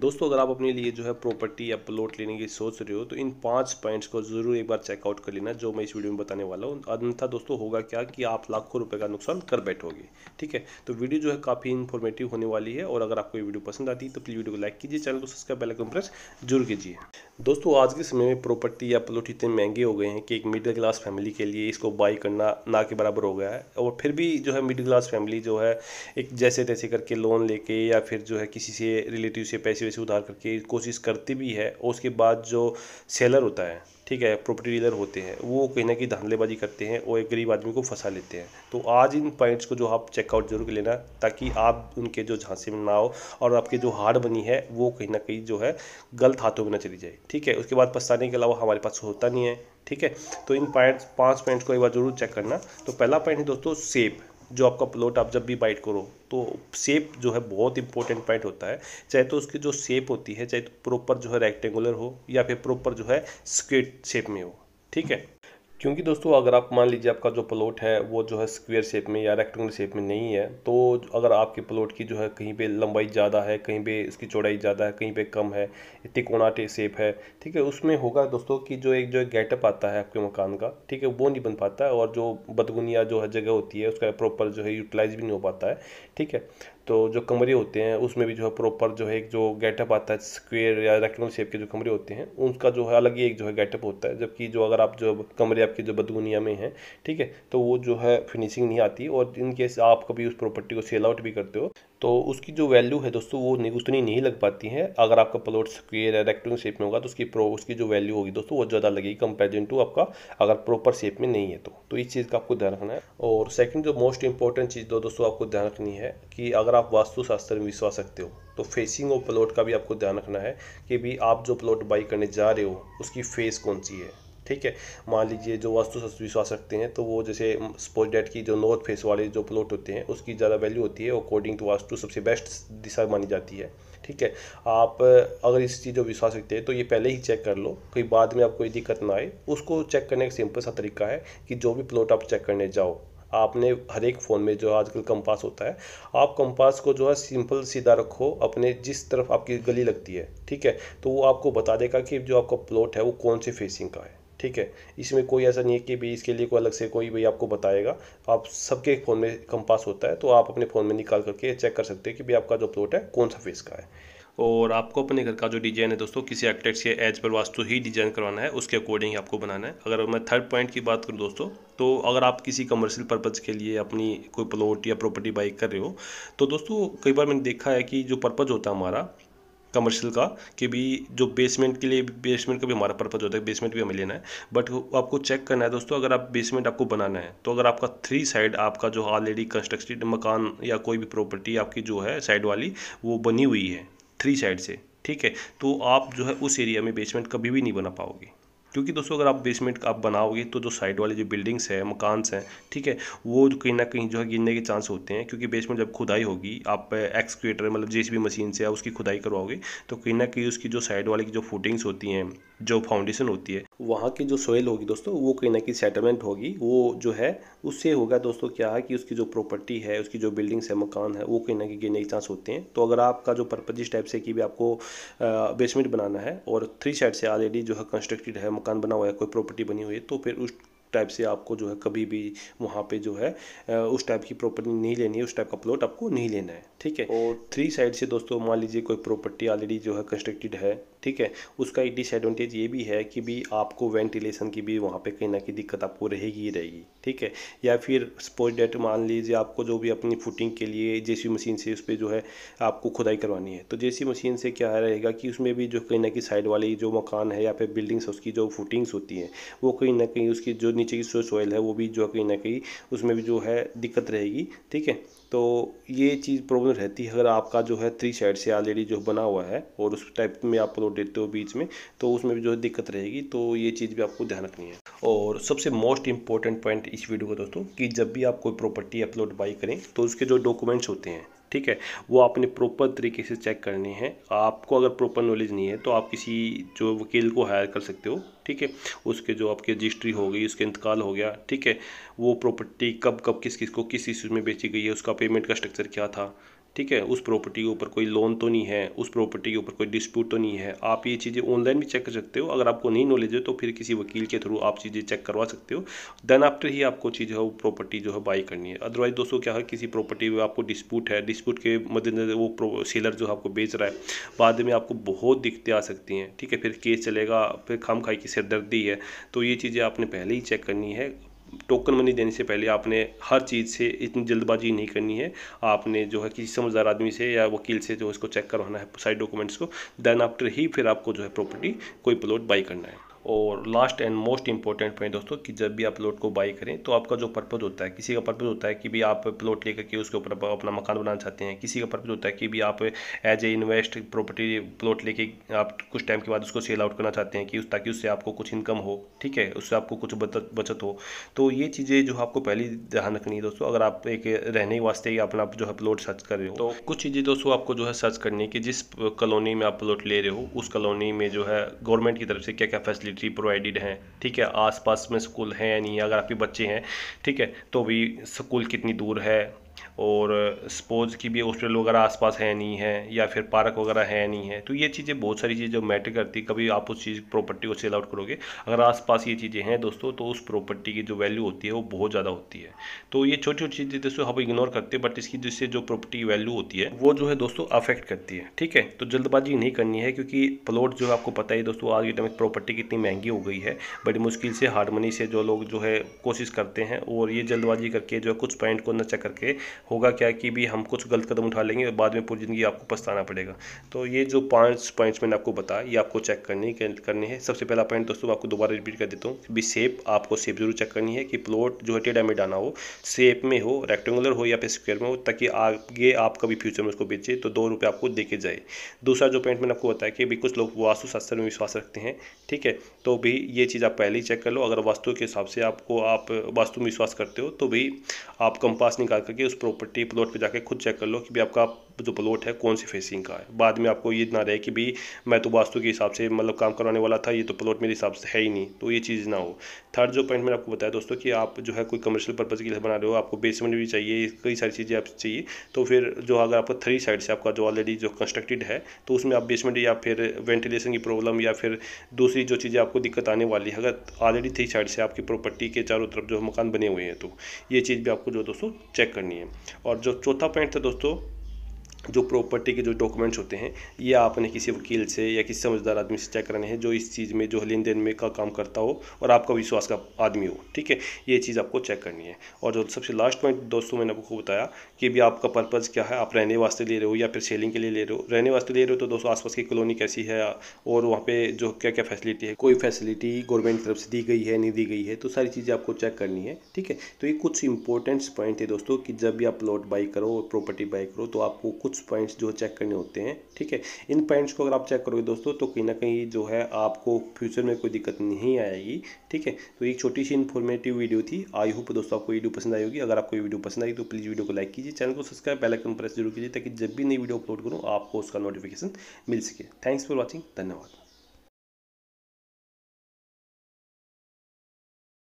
दोस्तों अगर आप अपने लिए जो है प्रॉपर्टी या प्लॉट लेने की सोच रहे हो तो इन पांच पॉइंट्स को ज़रूर एक बार चेकआउट कर लेना जो मैं इस वीडियो में बताने वाला हूँ अन्यथा दोस्तों होगा क्या कि आप लाखों रुपए का नुकसान कर बैठोगे ठीक है तो वीडियो जो है काफ़ी इन्फॉर्मेटिव होने वाली है और अगर आपको ये वीडियो पसंद आती है तो प्लीज़ वीडियो को लाइक कीजिए चैनल को सब्सक्राइब बेलाइकन प्रेस जरूर कीजिए दोस्तों आज के समय में प्रॉपर्टी या प्लॉट इतने महंगे हो गए हैं कि एक मिडिल क्लास फैमिली के लिए इसको बाई करना ना के बराबर हो गया है और फिर भी जो है मिडिल क्लास फैमिली जो है एक जैसे तैसे करके लोन लेके या फिर जो है किसी से रिलेटिव से पैसे वैसे उधार करके कोशिश करती भी है और उसके बाद जो सेलर होता है ठीक है प्रॉपर्टी डीलर होते हैं वो कहीं ना कहीं धांधलेबाजी करते हैं और एक गरीब आदमी को फंसा लेते हैं तो आज इन पॉइंट्स को जो आप चेकआउट जरूर लेना ताकि आप उनके जो झांसे में ना हो और आपकी जो हार बनी है वो कहीं ना कहीं जो है गलत हाथों में ना चली जाए ठीक है उसके बाद पछताने के अलावा हमारे पास होता नहीं है ठीक है तो इन पॉइंट्स पाँच पॉइंट्स को एक बार जरूर चेक करना तो पहला पॉइंट है दोस्तों सेप जो आपका प्लॉट आप जब भी बाइट करो तो सेप जो है बहुत इंपॉर्टेंट पॉइंट होता है चाहे तो उसकी जो सेप होती है चाहे तो प्रॉपर जो है रेक्टेंगुलर हो या फिर प्रॉपर जो है स्क्वेट शेप में हो ठीक है क्योंकि दोस्तों अगर आप मान लीजिए आपका जो प्लॉट है वो जो है स्क्वेयर शेप में या रेक्टेंगुलर शेप में नहीं है तो अगर आपके प्लॉट की जो है कहीं पे लंबाई ज़्यादा है कहीं पे इसकी चौड़ाई ज़्यादा है कहीं पे कम है तिकोणाटे शेप है ठीक है उसमें होगा दोस्तों कि जो एक जो गेटअप आता है आपके मकान का ठीक है वो नहीं बन पाता है और जो बदगुनिया जो है जगह होती है उसका प्रॉपर जो है यूटिलाइज भी नहीं हो पाता है ठीक है तो जो कमरे होते हैं उसमें भी जो है प्रॉपर जो है एक जो गेटअप आता है स्क्वेयर या रेक्टेंगल शेप के जो कमरे होते हैं उनका जो है अलग ही एक जो है गेटअप होता है जबकि जो अगर आप जो कमरे आपके जो बदगुनिया में हैं ठीक है तो वो जो है फिनिशिंग नहीं आती और इनकेस आप कभी उस प्रॉपर्टी को सेल आउट भी करते हो तो उसकी जो वैल्यू है दोस्तों वो नहीं उतनी नहीं लग पाती है अगर आपका प्लॉट स्क्वेयर है रेक्टेंगल शेप में होगा तो उसकी प्रो उसकी जो वैल्यू होगी दोस्तों वो ज़्यादा लगेगी कंपेरिजन टू आपका अगर प्रॉपर शेप में नहीं है तो तो इस चीज़ का आपको ध्यान रखना है और सेकंड जो मोस्ट इंपॉर्टेंट चीज़ दो दोस्तों आपको ध्यान रखनी है कि अगर आप वास्तुशास्त्र में विश्वास रखते हो तो फेसिंग और प्लॉट का भी आपको ध्यान रखना है कि भी आप जो प्लॉट बाई करने जा रहे हो उसकी फेस कौन सी है ठीक है मान लीजिए जो वास्तु विश्वास रखते हैं तो वो जैसे सपोज डेट की जो नॉर्थ फेस वाले जो प्लॉट होते हैं उसकी ज़्यादा वैल्यू होती है अकॉर्डिंग टू वास्तु सबसे बेस्ट दिशा मानी जाती है ठीक है आप अगर इस चीज़ को विश्वास रखते हैं तो ये पहले ही चेक कर लो कोई बाद में आपको कोई दिक्कत ना आए उसको चेक करने का सिंपल सा तरीका है कि जो भी प्लॉट आप चेक करने जाओ आपने हर एक फ़ोन में जो आजकल कंपास होता है आप कंपास को जो है सिंपल सीधा रखो अपने जिस तरफ आपकी गली लगती है ठीक है तो वो आपको बता देगा कि जो आपका प्लॉट है वो कौन से फेसिंग का है ठीक है इसमें कोई ऐसा नहीं है कि भाई इसके लिए कोई अलग से कोई भाई आपको बताएगा आप सबके फ़ोन में कंपास होता है तो आप अपने फ़ोन में निकाल करके चेक कर सकते हैं कि भाई आपका जो प्लॉट है कौन सा फेस का है और आपको अपने घर का जो डिजाइन है दोस्तों किसी आर्किटेक्ट के एज पर वास्तु ही डिजाइन करवाना है उसके अकॉर्डिंग ही आपको बनाना है अगर मैं थर्ड पॉइंट की बात करूँ दोस्तों तो अगर आप किसी कमर्शियल पर्पज़ के लिए अपनी कोई प्लॉट या प्रॉपर्टी बाई कर रहे हो तो दोस्तों कई बार मैंने देखा है कि जो पर्पज़ होता है हमारा कमर्शियल का कि भी जो बेसमेंट के लिए बेसमेंट का भी हमारा पर्पज़ होता है बेसमेंट भी हमें लेना है बट आपको चेक करना है दोस्तों अगर आप बेसमेंट आपको बनाना है तो अगर आपका थ्री साइड आपका जो ऑलरेडी कंस्ट्रक्टेड मकान या कोई भी प्रॉपर्टी आपकी जो है साइड वाली वो बनी हुई है थ्री साइड से ठीक है तो आप जो है उस एरिया में बेसमेंट कभी भी नहीं बना पाओगे क्योंकि दोस्तों अगर आप बेसमेंट का आप बनाओगे तो जो साइड वाले जो बिल्डिंग्स हैं मकान्स हैं ठीक है वो कहीं ना कहीं जो है गिरने के चांस होते हैं क्योंकि बेसमेंट जब खुदाई होगी आप एक्सक्यूटर मतलब जे मशीन से आप उसकी खुदाई करवाओगे तो कहीं ना कहीं उसकी जो साइड वाले की जो फुटिंग्स होती हैं जो फाउंडेशन होती है वहाँ की जो सॉइल होगी दोस्तों वो कहीं ना कहीं सेटलमेंट होगी वो जो है उससे होगा दोस्तों क्या है कि उसकी जो प्रॉपर्टी है उसकी जो बिल्डिंग्स है मकान है वो कहीं ना कहीं गिरने के चांस होते हैं तो अगर आपका जो पर्पज इस टाइप से कि भी आपको बेसमेंट बनाना है और थ्री साइड से ऑलरेडी जो है कंस्ट्रक्टेड है मकान बना हुआ है कोई प्रॉपर्टी बनी हुई है तो फिर उस टाइप से आपको जो है कभी भी वहाँ पे जो है उस टाइप की प्रॉपर्टी नहीं लेनी है उस टाइप का प्लॉट आपको नहीं लेना है ठीक है और थ्री साइड से दोस्तों मान लीजिए कोई प्रॉपर्टी ऑलरेडी जो है कंस्ट्रक्टेड है ठीक है उसका एक डिसएडवांटेज ये भी है कि भी आपको वेंटिलेशन की भी वहाँ पे कहीं ना कहीं दिक्कत आपको रहेगी ही रहेगी ठीक है या फिर स्पोर्ट डेट मान लीजिए आपको जो भी अपनी फुटिंग के लिए जे मशीन से उस पर जो है आपको खुदाई करवानी है तो जे मशीन से क्या रहेगा कि उसमें भी जो कहीं ना कहीं साइड वाली जो मकान है या फिर बिल्डिंग्स उसकी जो फुटिंग्स होती हैं वो कहीं ना कहीं उसकी जो नीचे की जो ऑयल है वो भी जो कहीं ना कहीं उसमें भी जो है दिक्कत रहेगी ठीक है तो ये चीज़ प्रॉब्लम रहती है अगर आपका जो है थ्री साइड से ऑलरेडी जो बना हुआ है और उस टाइप में आप देते हो बीच में तो उसमें भी जो है दिक्कत रहेगी तो ये चीज़ भी आपको ध्यान रखनी है और सबसे मोस्ट इंपॉर्टेंट पॉइंट इस वीडियो का दोस्तों कि जब भी आप कोई प्रॉपर्टी अपलोड बाई करें तो उसके जो डॉक्यूमेंट्स होते हैं ठीक है वो आपने प्रॉपर तरीके से चेक करने हैं आपको अगर प्रॉपर नॉलेज नहीं है तो आप किसी जो वकील को हायर कर सकते हो ठीक है उसके जो आपकी रजिस्ट्री हो गई उसके इंतकाल हो गया ठीक है वो प्रॉपर्टी कब कब किस किस को किस इशू में बेची गई है उसका पेमेंट का स्ट्रक्चर क्या था ठीक है उस प्रॉपर्टी के ऊपर कोई लोन तो नहीं है उस प्रॉपर्टी के ऊपर कोई डिस्प्यूट तो नहीं है आप ये चीज़ें ऑनलाइन भी चेक कर सकते हो अगर आपको नहीं नॉलेज है तो फिर किसी वकील के थ्रू आप चीज़ें चेक करवा सकते हो देन आफ्टर ही आपको चीज़ है वो प्रॉपर्टी जो है बाई करनी है अदरवाइज दोस्तों क्या है किसी प्रॉपर्टी में आपको डिस्प्यूट है डिस्प्यूट के मद्देनजर वो सेलर जो आपको बेच रहा है बाद में आपको बहुत दिक्कतें आ सकती हैं ठीक है फिर केस चलेगा फिर खाम खाई की सिरदर्दी है तो ये चीज़ें आपने पहले ही चेक करनी है टोकन मनी देने से पहले आपने हर चीज़ से इतनी जल्दबाजी नहीं करनी है आपने जो है किसी समझदार आदमी से या वकील से जो इसको चेक करवाना है सारी डॉक्यूमेंट्स को देन आफ्टर ही फिर आपको जो है प्रॉपर्टी कोई प्लॉट बाई करना है और last and most important point दोस्तों कि जब भी आप प्लॉट को बाई करें तो आपका जो पर्पज़ होता है किसी का पर्पज़ होता है कि भी आप प्लॉट लेकर के उसके ऊपर अपना मकान बनाना चाहते हैं किसी का पर्पज़ होता है कि भी आप as a invest property plot लेके आप कुछ टाइम के बाद उसको सेल आउट करना चाहते हैं कि उस ताकि उससे आपको कुछ इनकम हो ठीक है उससे आपको कुछ बचत बचत हो तो ये चीज़ें जो आपको पहले ध्यान रखनी है दोस्तों अगर आप एक रहने के वास्ते ही अपना जो है प्लॉट सर्च कर रहे हो तो कुछ चीज़ें दोस्तों आपको जो है सर्च करनी है कि जिस कॉलोनी में आप प्लॉट ले रहे हो उस कॉलोनी में जो है गवर्नमेंट की तरफ से क्या क्या फैसिलिटी फैसिलिटी प्रोवाइडेड हैं ठीक है आसपास में स्कूल हैं या नहीं अगर आपके बच्चे हैं ठीक है तो भी स्कूल कितनी दूर है और स्पोर्ट्स की भी हॉस्पिटल वगैरह आसपास है नहीं है या फिर पार्क वगैरह है नहीं है तो ये चीज़ें बहुत सारी चीज़ें जो मैटर करती कभी आप उस चीज़ प्रॉपर्टी को सेल आउट करोगे अगर आसपास ये चीज़ें हैं दोस्तों तो उस प्रॉपर्टी की जो वैल्यू होती है वो बहुत ज़्यादा होती है तो ये छोटी छोटी चीज़ें दोस्तों हम इग्नोर करते हैं बट इसकी जिससे जो प्रॉपर्टी वैल्यू होती है वो जो है दोस्तों अफेक्ट करती है ठीक है तो जल्दबाजी नहीं करनी है क्योंकि प्लॉट जो है आपको पता ही दोस्तों आज के टाइम प्रॉपर्टी कितनी महंगी हो गई है बड़ी मुश्किल से हार्ड मनी से जो लोग जो है कोशिश करते हैं और ये जल्दबाजी करके जो है कुछ पॉइंट को नचा करके होगा क्या कि भी हम कुछ गलत कदम उठा लेंगे और बाद में पूरी ज़िंदगी आपको पछताना पड़ेगा तो ये जो पाँच पॉइंट्स मैंने आपको बताया ये आपको चेक करने करने हैं सबसे पहला पॉइंट दोस्तों आपको दोबारा रिपीट कर देता हूँ भी सेप आपको सेप जरूर चेक करनी है कि प्लॉट जो है टेढ़ा डाना हो सेप में हो रेक्टेंगुलर हो या फिर स्क्वेयर में हो ताकि आगे आप कभी फ्यूचर में उसको बेचे तो दो रुपये आपको देके जाए दूसरा जो पॉइंट मैंने आपको बताया कि भी कुछ लोग वास्तुशास्त्र में विश्वास रखते हैं ठीक है तो भी ये चीज़ आप पहले ही चेक कर लो अगर वास्तु के हिसाब से आपको आप वास्तु में विश्वास करते हो तो भी आप कंपास निकाल करके उस प्रॉपर्टी प्लॉट पे जाके खुद चेक कर लो कि भी आपका जो प्लॉट है कौन सी फेसिंग का है बाद में आपको ये ना रहे कि भाई मैं तो वास्तु के हिसाब से मतलब काम करवाने वाला था ये तो प्लॉट मेरे हिसाब से है ही नहीं तो ये चीज़ ना हो थर्ड जो पॉइंट मैंने आपको बताया दोस्तों कि आप जो है कोई कमर्शियल पर्पज़ के लिए बना रहे हो आपको बेसमेंट भी चाहिए कई सारी चीज़ें आप चाहिए तो फिर जो अगर आपका थ्री साइड से आपका जो ऑलरेडी जो कंस्ट्रक्टेड है तो उसमें आप बेसमेंट या फिर वेंटिलेशन की प्रॉब्लम या फिर दूसरी जो चीज़ें आपको दिक्कत आने वाली है अगर ऑलरेडी थ्री साइड से आपकी प्रॉपर्टी के चारों तरफ जो मकान बने हुए हैं तो ये चीज़ भी आपको जो दोस्तों चेक करनी है और जो चौथा पॉइंट था दोस्तों जो प्रॉपर्टी के जो डॉक्यूमेंट्स होते हैं ये आपने किसी वकील से या किसी समझदार आदमी से चेक करने हैं जो इस चीज़ में जो लेन देन में का काम करता हो और आपका विश्वास का आदमी हो ठीक है ये चीज़ आपको चेक करनी है और जो सबसे लास्ट पॉइंट दोस्तों मैंने आपको बताया कि भी आपका पर्पज़ क्या है आप रहने वास्ते ले रहे हो या फिर सेलिंग के लिए ले रहे हो रहने वास्ते ले रहे हो तो दोस्तों आसपास की कॉलोनी कैसी है और वहाँ पर जो क्या क्या फैसिलिटी है कोई फैसिलिटी गवर्नमेंट की तरफ से दी गई है नहीं दी गई है तो सारी चीज़ें आपको चेक करनी है ठीक है तो ये कुछ इंपॉर्टेंट्स पॉइंट है दोस्तों कि जब भी आप प्लॉट बाई करो प्रॉपर्टी बाई करो तो आपको कुछ कुछ पॉइंट्स जो चेक करने होते हैं ठीक है इन पॉइंट्स को अगर आप चेक करोगे दोस्तों तो कहीं ना कहीं जो है आपको फ्यूचर में कोई दिक्कत नहीं आएगी ठीक है तो एक छोटी सी इन्फॉर्मेटिव वीडियो थी आई होप दोस्तों आपको वीडियो पसंद आई होगी अगर आपको वीडियो पसंद आई तो प्लीज़ वीडियो को लाइक कीजिए चैनल को सब्सक्राइब बेलाइकन प्रेस जरूर कीजिए ताकि जब भी नई वीडियो अपलोड करूँ आपको उसका नोटिफिकेशन मिल सके थैंक्स फॉर वॉचिंग धन्यवाद